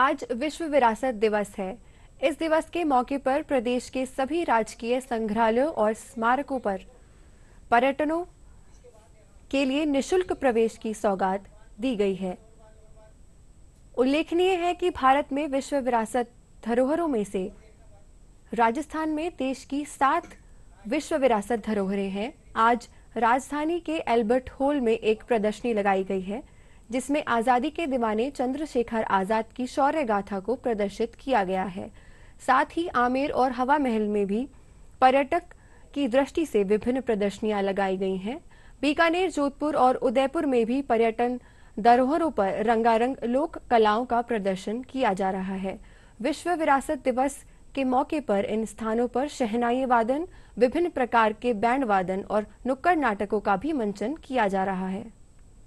आज विश्व विरासत दिवस है इस दिवस के मौके पर प्रदेश के सभी राजकीय संग्रहालयों और स्मारकों पर पर्यटनों के लिए निशुल्क प्रवेश की सौगात दी गई है उल्लेखनीय है कि भारत में विश्व विरासत धरोहरों में से राजस्थान में देश की सात विश्व विरासत धरोहरें हैं आज राजधानी के एल्बर्ट हॉल में एक प्रदर्शनी लगाई गई है जिसमें आज़ादी के दीवाने चंद्रशेखर आज़ाद की शौर्य गाथा को प्रदर्शित किया गया है साथ ही आमेर और हवा महल में भी पर्यटक की दृष्टि से विभिन्न प्रदर्शनियां लगाई गई हैं बीकानेर जोधपुर और उदयपुर में भी पर्यटन धरोहरों पर रंगारंग लोक कलाओं का प्रदर्शन किया जा रहा है विश्व विरासत दिवस के मौके पर इन स्थानों पर शहनाई वादन विभिन्न प्रकार के बैंड वादन और नुक्कड़ नाटकों का भी मंचन किया जा रहा है